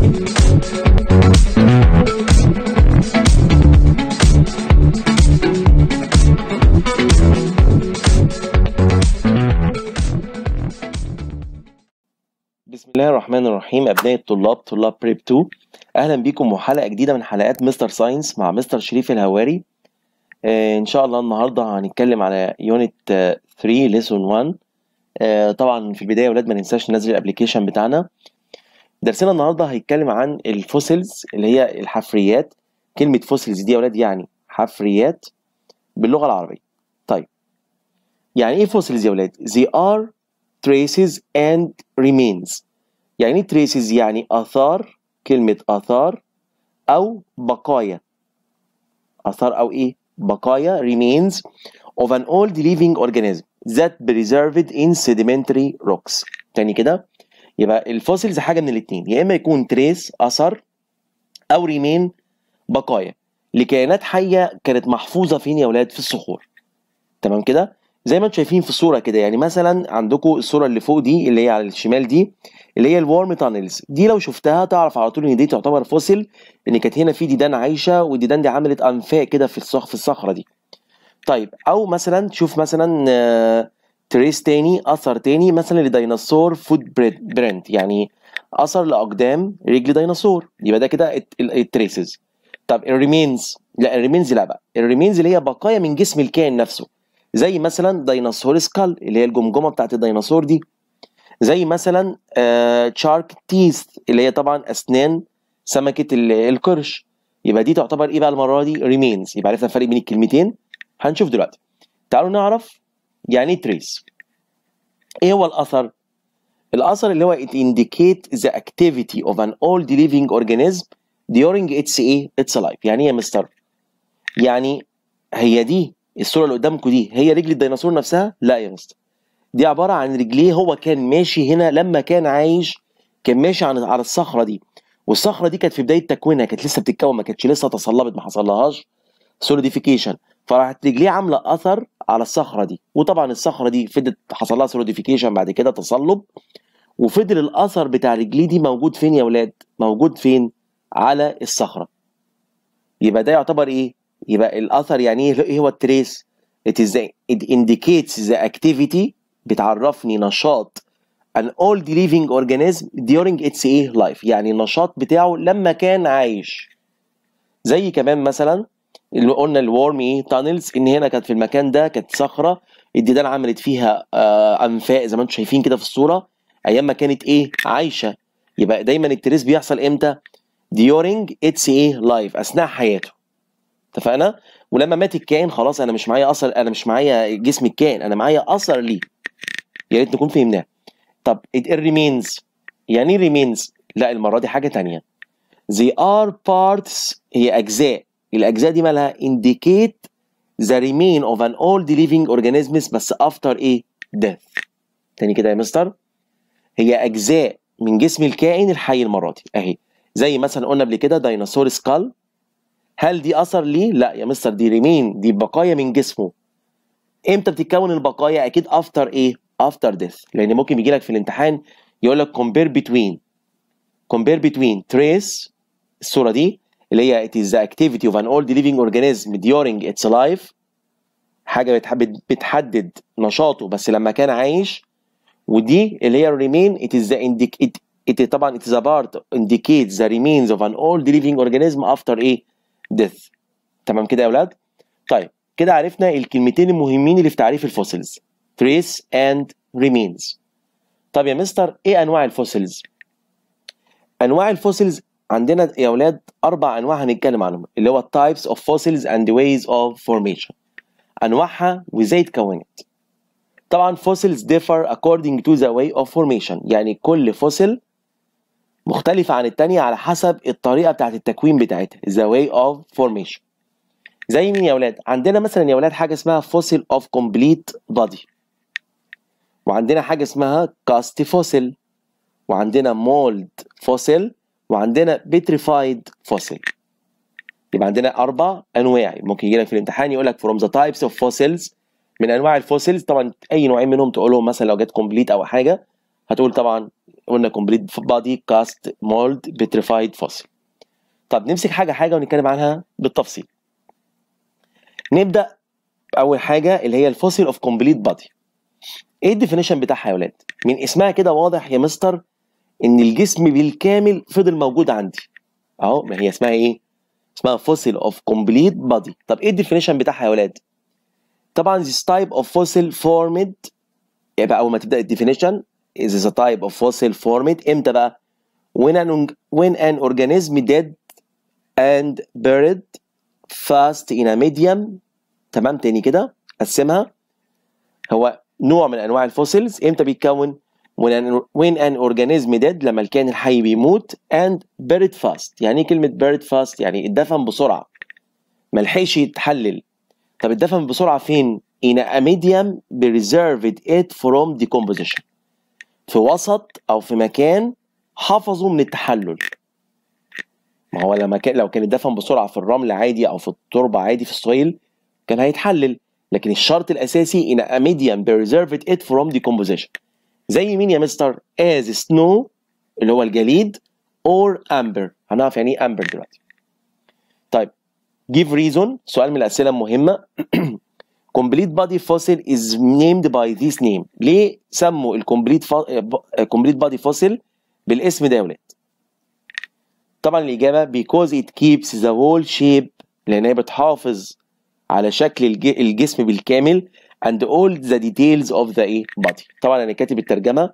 بسم الله الرحمن الرحيم ابناء الطلاب طلاب بريب 2 اهلا بيكم وحلقه جديده من حلقات مستر ساينس مع مستر شريف الهواري آه، ان شاء الله النهارده هنتكلم على يونت 3 ليسون 1 طبعا في البدايه يا ولاد ما ننساش ننزل الابلكيشن بتاعنا درسنا النهارده هيتكلم عن الفوسيلز اللي هي الحفريات كلمة فوسيلز دي يا ولاد يعني حفريات باللغة العربية طيب يعني ايه فوسيلز يا ولاد they are traces and remains يعني ايه traces يعني آثار كلمة آثار أو بقايا آثار أو ايه بقايا remains of an old living organism that preserved in sedimentary rocks تاني كده يبقى الفوسيلز حاجه من الاثنين يا اما يكون تريس اثر او ريمين بقايا لكائنات حيه كانت محفوظه فين يا ولاد في الصخور تمام كده زي ما انتم شايفين في الصوره كده يعني مثلا عندكم الصوره اللي فوق دي اللي هي على الشمال دي اللي هي الورم تانلز دي لو شفتها تعرف على طول ان دي تعتبر فوسيل ان كانت هنا في ديدان عايشه والديدان دي عملت انفاق كده في الصخ في الصخره دي طيب او مثلا تشوف مثلا آه تريس تاني اثر تاني مثلا لديناصور فود برنت يعني اثر لاقدام رجل ديناصور يبقى ده كده التريسز طب الريمينز لا الريمينز لا بقى الريمينز اللي هي بقايا من جسم الكائن نفسه زي مثلا ديناصور سكال اللي هي الجمجمه بتاعت الديناصور دي زي مثلا تشارك آه، تيث اللي هي طبعا اسنان سمكه القرش يبقى دي تعتبر ايه بقى المره دي ريمينز يبقى عرفنا الفرق بين الكلمتين هنشوف دلوقتي تعالوا نعرف يعني تريس ايه هو الاثر الاثر اللي هو it indicate the activity of an old living organism during its ايه its life يعني ايه يا مستر يعني هي دي الصوره اللي قدامكم دي هي رجل الديناصور نفسها لا يا مستر دي عباره عن رجليه هو كان ماشي هنا لما كان عايش كان ماشي على الصخره دي والصخره دي كانت في بدايه تكوينها كانت لسه بتتكون ما كانتش لسه تصلبت ما حصلهاش سوليديفيكيشن فراحت رجليه عامله اثر على الصخره دي وطبعا الصخره دي فضلت حصل لها سوليديفيكيشن بعد كده تصلب وفضل الاثر بتاع رجلي دي موجود فين يا ولاد موجود فين على الصخره يبقى ده يعتبر ايه يبقى الاثر يعني ايه, إيه هو التريس it is the, it indicates the activity بتعرفني نشاط an old living organism during its ايه life يعني النشاط بتاعه لما كان عايش زي كمان مثلا اللي قلنا الورمي تانلز ان هنا كانت في المكان ده كانت صخره الديدان عملت فيها آه انفاق زي ما انتم شايفين كده في الصوره ايام ما كانت ايه عايشه يبقى دايما التريس بيحصل امتى ديورنج اتس ايه لايف اثناء حياته اتفقنا ولما مات الكائن خلاص انا مش معايا اثر انا مش معايا جسم الكائن انا معايا اثر ليه يا ريت نكون فهمناه طب الريمينز يعني ريمينز إيه لا المره دي حاجه ثانيه they are parts هي اجزاء الاجزاء دي مالها indicate the remain of an old living organisms بس after ايه death تاني كده يا مستر هي اجزاء من جسم الكائن الحي المره دي اهي زي مثلا قلنا قبل كده ديناصور سكال هل دي اثر ليه لا يا مستر دي ريمين دي بقايا من جسمه امتى بتتكون البقايا اكيد افتر ايه افتر ديث لان ممكن يجي لك في الامتحان يقول لك كومبير بتوين كومبير بتوين تريس الصوره دي اللي هي it is the activity of an old living organism during its life حاجة بتحدد نشاطه بس لما كان عايش ودي اللي هي remain it is the indicate it, it طبعا it is a part indicates the remains of an old living organism after a death تمام كده يا اولاد طيب كده عرفنا الكلمتين المهمين اللي في تعريف الفوسيلز trace and remains طب يا مستر ايه انواع الفوسيلز انواع الفوسيلز عندنا يا اولاد اربع انواع هنتكلم عنهم اللي هو types of fossils and ways of formation انواعها وازاي اتكونت طبعا fossils differ according to the way of formation يعني كل fossil مختلفة عن التانية على حسب الطريقة بتاعت التكوين بتاعتها the way of formation زي مين يا ولاد عندنا مثلا يا ولاد حاجة اسمها fossil of complete body وعندنا حاجة اسمها cast fossil وعندنا mold fossil وعندنا بيتريفايد فوسيل يبقى عندنا اربع انواع ممكن يجي لك في الامتحان يقول لك فروم ذا تايبس اوف فوسيلز من انواع الفوسيلز طبعا اي نوعين منهم تقولهم مثلا لو جت كومبليت او حاجه هتقول طبعا قلنا كومبليت بادي كاست مولد بيتريفايد فوسيل طب نمسك حاجه حاجه ونتكلم عنها بالتفصيل نبدا اول حاجه اللي هي الفوسيل اوف كومبليت بادي ايه الديفينيشن بتاعها يا ولاد من اسمها كده واضح يا مستر ان الجسم بالكامل فضل موجود عندي اهو ما هي اسمها ايه اسمها فوسيل اوف كومبليت بودي طب ايه الديفينيشن بتاعها يا ولاد طبعا this type of fossil formed يبقى اول ما تبدا الديفينيشن is a type of fossil formed امتى بقى when an, when an organism dead and buried fast in a medium تمام تاني كده قسمها هو نوع من انواع الفوسيلز امتى بيتكون وين ان اورجانيزم ديد لما الكائن الحي بيموت اند بيرد فاست يعني ايه كلمه بيرد فاست يعني اتدفن بسرعه ما لحقش يتحلل طب اتدفن بسرعه فين in a medium preserved it from decomposition في وسط او في مكان حفظه من التحلل ما هو لما كان لو كان اتدفن بسرعه في الرمل عادي او في التربه عادي في السويل كان هيتحلل لكن الشرط الاساسي in a medium preserved it from decomposition زي مين يا مستر از سنو اللي هو الجليد اور امبر هنعرف يعني ايه امبر دلوقتي طيب give reason سؤال من الاسئله المهمه complete body fossil is named by this name ليه سموا الكومبليت كومبليت eh, body fossil بالاسم ده يا ولاد طبعا الاجابه because it keeps the whole shape لان هي بتحافظ على شكل الجسم بالكامل and all the details of the eh, body طبعا انا كاتب الترجمه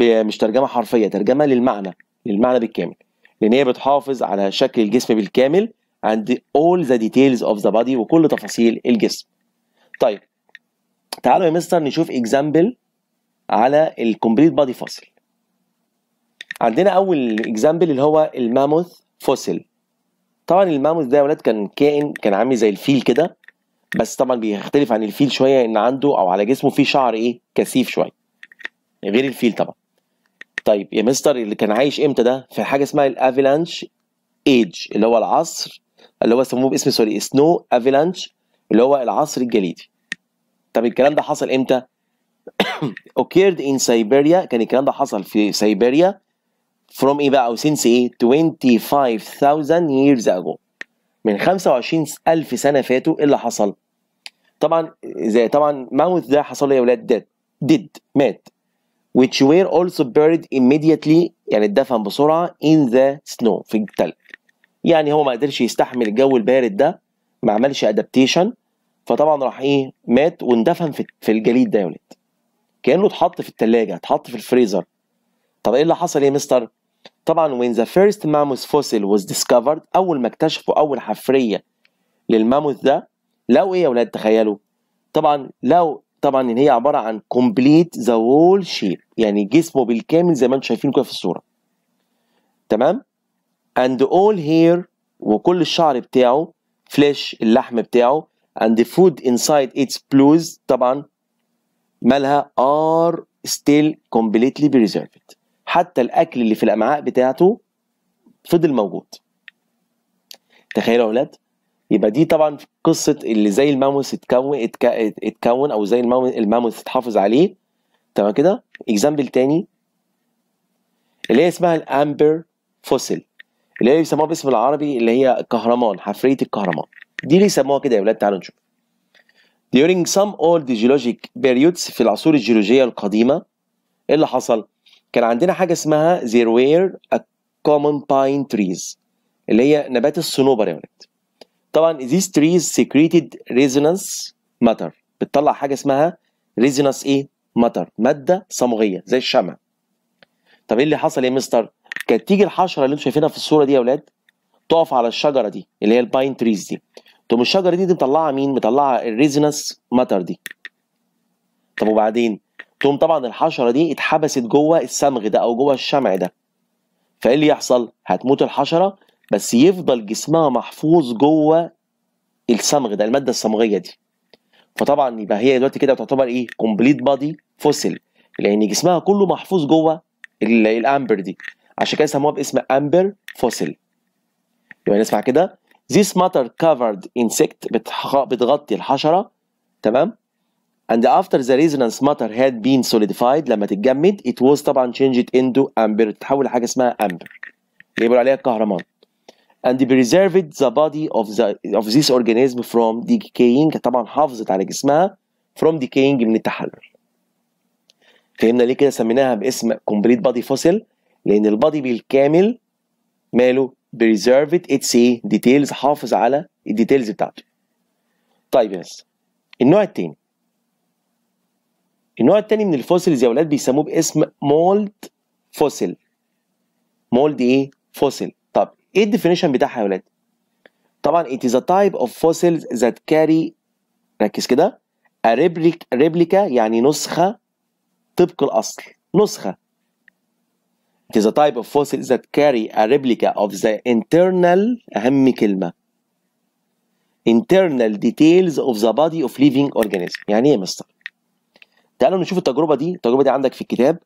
مش ترجمه حرفيه ترجمه للمعنى للمعنى بالكامل لان هي بتحافظ على شكل الجسم بالكامل and all the details of the body وكل تفاصيل الجسم طيب تعالوا يا مستر نشوف اكزامبل على الكومبليت بادي فاصل عندنا اول اكزامبل اللي هو الماموث فوسيل طبعا الماموث ده يا ولاد كان كائن كان عامل زي الفيل كده بس طبعا بيختلف عن الفيل شويه ان عنده او على جسمه في شعر ايه كثيف شويه غير الفيل طبعا طيب يا مستر اللي كان عايش امتى ده في حاجه اسمها الافيلانش ايج اللي هو العصر اللي هو سموه باسم سوري سنو افيلانش اللي هو العصر الجليدي طب الكلام ده حصل امتى occurred in Siberia كان الكلام ده حصل في سيبيريا from ايه بقى او since ايه 25000 years ago من 25 ألف سنة فاتوا إيه اللي حصل؟ طبعا زي طبعا ماوث ده حصل له يا ولاد ديد ديد مات which were also buried immediately يعني اتدفن بسرعة in the snow في التلج يعني هو ما قدرش يستحمل الجو البارد ده ما عملش ادابتيشن فطبعا راح ايه مات واندفن في, في الجليد ده يا ولاد كانه اتحط في التلاجة اتحط في الفريزر طب ايه اللي حصل ايه يا مستر طبعا when the first mammoth fossil was discovered أول ما اكتشفوا أول حفرية للماموث ده لقوا إيه يا ولاد تخيلوا طبعا لقوا طبعا إن هي عبارة عن complete the whole shape يعني جسمه بالكامل زي ما أنتم شايفين كده في الصورة تمام and all hair وكل الشعر بتاعه فلاش اللحم بتاعه and the food inside its blues طبعا مالها are still completely preserved حتى الاكل اللي في الامعاء بتاعته فضل موجود تخيلوا يا اولاد يبقى دي طبعا قصه اللي زي الماموس اتكون اتكون او زي الماموس اتحافظ عليه تمام كده اكزامبل تاني اللي هي اسمها الامبر فوسيل اللي هي بيسموها باسم العربي اللي هي كهرمان حفريه الكهرمان دي ليه سموها كده يا اولاد تعالوا نشوف During some old geologic periods في العصور الجيولوجية القديمة إيه اللي حصل؟ كان عندنا حاجه اسمها there were a common pine trees اللي هي نبات الصنوبر يا ولد طبعا these trees secreted resonance matter بتطلع حاجه اسمها resonance ايه matter ماده صمغيه زي الشمع طب ايه اللي حصل يا مستر كانت تيجي الحشره اللي انتم شايفينها في الصوره دي يا ولاد تقف على الشجره دي اللي هي الباين تريز دي تقوم الشجره دي, دي مطلعه مين مطلعه الريزنس ماتر دي طب وبعدين تقوم طبعا الحشره دي اتحبست جوه السمغ ده او جوه الشمع ده فايه اللي يحصل هتموت الحشره بس يفضل جسمها محفوظ جوه الصمغ ده الماده الصمغيه دي فطبعا يبقى هي دلوقتي كده تعتبر ايه كومبليت بادي فوسيل لان جسمها كله محفوظ جوه الامبر دي عشان كده سموها باسم امبر فوسيل يبقى نسمع كده this matter covered insect بتغطي الحشره تمام and after the resonance matter had been solidified لما تتجمد it was طبعا changed into amber تتحول لحاجه اسمها amber اللي بيقولوا عليها الكهرمان and preserved the body of the of this organism from decaying طبعا حافظت على جسمها from decaying من التحلل فهمنا ليه كده سميناها باسم complete body fossil لان البادي بالكامل ماله preserved its details حافظ على الديتيلز بتاعته طيب يا النوع التاني النوع التاني من الفوسيلز يا ولاد بيسموه باسم مولد فوسيل مولد ايه فوسيل طب ايه الديفينيشن بتاعها يا ولاد طبعا it is a type of fossils that carry ركز كده a replica يعني نسخة طبق الأصل نسخة it is a type of fossils that carry a replica of the internal أهم كلمة internal details of the body of living organism يعني ايه يا مستر تعالوا نشوف التجربه دي التجربه دي عندك في الكتاب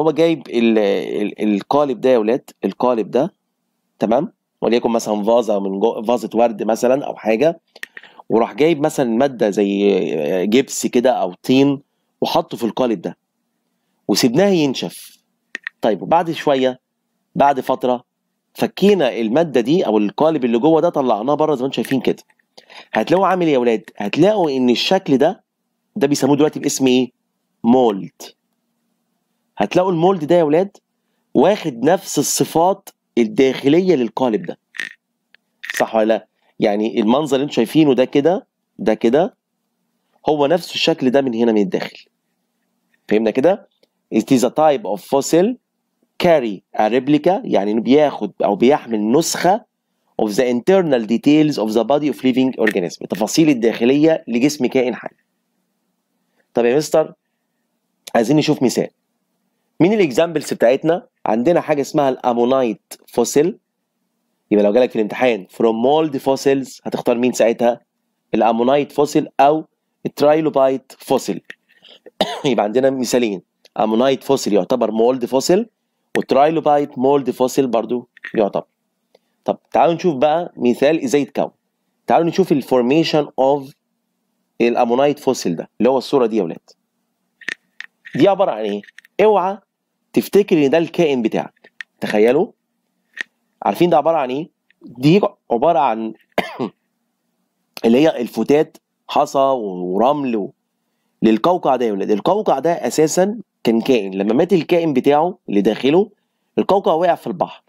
هو جايب ال ال القالب ده يا ولاد القالب ده تمام وليكن مثلا فازه من فازه ورد مثلا او حاجه وراح جايب مثلا ماده زي جبس كده او طين وحطه في القالب ده وسيبناه ينشف طيب وبعد شويه بعد فتره فكينا الماده دي او القالب اللي جوه ده طلعناه بره زي ما انتم شايفين كده هتلاقوا عامل إيه يا ولاد هتلاقوا ان الشكل ده ده بيسموه دلوقتي باسم ايه مولد هتلاقوا المولد ده يا ولاد واخد نفس الصفات الداخليه للقالب ده صح ولا لا يعني المنظر اللي انتم شايفينه ده كده ده كده هو نفس الشكل ده من هنا من الداخل فهمنا كده it is a type of fossil carry a replica يعني بياخد او بيحمل نسخه of the internal details of the body of living organism التفاصيل الداخليه لجسم كائن حي طب يا مستر عايزين نشوف مثال مين الاكزامبلز بتاعتنا عندنا حاجه اسمها الامونايت فوسيل يبقى لو جالك في الامتحان فروم مولد فوسيلز هتختار مين ساعتها الامونايت فوسيل او الترايلوبايت فوسيل يبقى عندنا مثالين امونايت فوسيل يعتبر مولد فوسيل وترايلوبايت مولد فوسيل برضو يعتبر طب تعالوا نشوف بقى مثال ازاي يتكون تعالوا نشوف الفورميشن اوف الامونايت فوسيل ده اللي هو الصوره دي يا ولاد دي عباره عن ايه؟ اوعى تفتكر ان ده الكائن بتاعك تخيلوا عارفين ده عباره عن ايه؟ دي عباره عن اللي هي الفتات حصى ورمل و... للقوقع ده يا ولاد القوقع ده اساسا كان كائن لما مات الكائن بتاعه اللي داخله القوقع وقع في البحر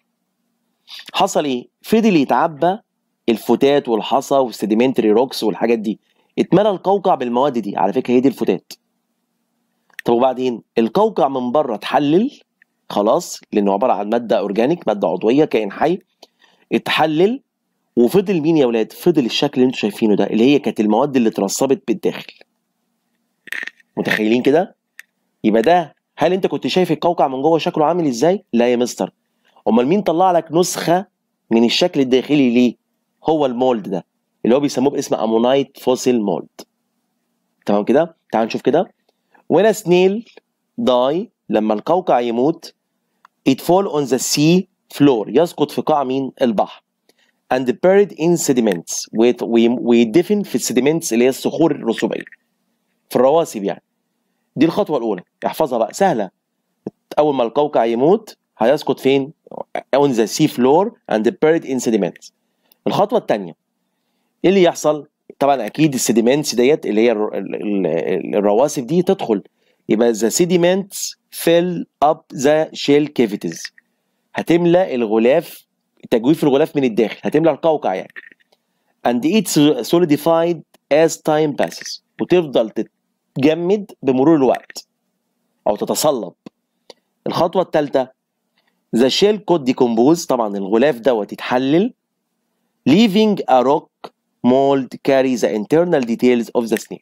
حصل ايه فضل يتعبى الفتات والحصى والسيديمنتري روكس والحاجات دي اتملى القوقع بالمواد دي على فكره هي دي الفتات طب وبعدين القوقع من بره اتحلل خلاص لانه عباره عن ماده اورجانيك ماده عضويه كائن حي اتحلل وفضل مين يا ولاد فضل الشكل اللي انتم شايفينه ده اللي هي كانت المواد اللي اترسبت بالداخل متخيلين كده يبقى ده هل انت كنت شايف القوقع من جوه شكله عامل ازاي لا يا مستر امال مين طلع لك نسخه من الشكل الداخلي ليه هو المولد ده اللي هو بيسموه باسم امونايت فوسيل مولد تمام كده تعال نشوف كده when a snail die لما القوقع يموت it fall on the sea floor يسقط في قاع مين البحر and buried in sediments ويدفن في السيديمنتس اللي هي الصخور الرسوبيه في الرواسب يعني دي الخطوه الاولى احفظها بقى سهله اول ما القوقع يموت هيسقط فين on the sea floor and buried in sediments الخطوه الثانيه ايه اللي يحصل طبعا اكيد السيديمنتس ديت اللي هي الرواسب دي تدخل يبقى ذا سيديمنتس فيل اب ذا شيل كيفيتيز هتملى الغلاف تجويف الغلاف من الداخل هتملى القوقع يعني and ايت solidified as time passes وتفضل تتجمد بمرور الوقت او تتصلب الخطوه الثالثه the شيل could decompose طبعا الغلاف دوت يتحلل leaving a rock مولد كاري ذا internal details of the سنيل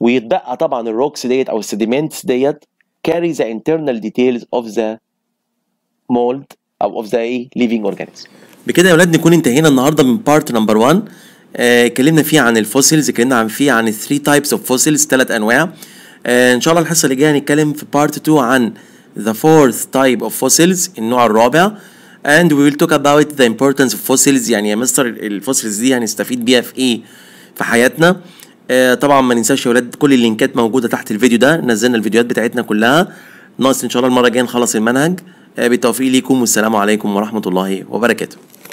ويتبقى طبعا الروكس ديت او السيديمنتس ديت كاري ذا internal details of the mold او of the ايه living organism بكده يا ولاد نكون انتهينا النهارده من بارت نمبر 1 اتكلمنا آه فيه عن الفوسيلز اتكلمنا عن فيه عن 3 تايبس اوف فوسيلز ثلاث انواع آه ان شاء الله الحصه اللي جايه هنتكلم في بارت 2 عن ذا فورث تايب اوف فوسيلز النوع الرابع and we will talk about the importance of fossils يعني يا مستر الفوسيلز دي هنستفيد بيها في ايه في حياتنا آه طبعا ما ننساش يا ولاد كل اللينكات موجوده تحت الفيديو ده نزلنا الفيديوهات بتاعتنا كلها ناقص ان شاء الله المره الجايه نخلص المنهج آه بالتوفيق ليكم والسلام عليكم ورحمه الله وبركاته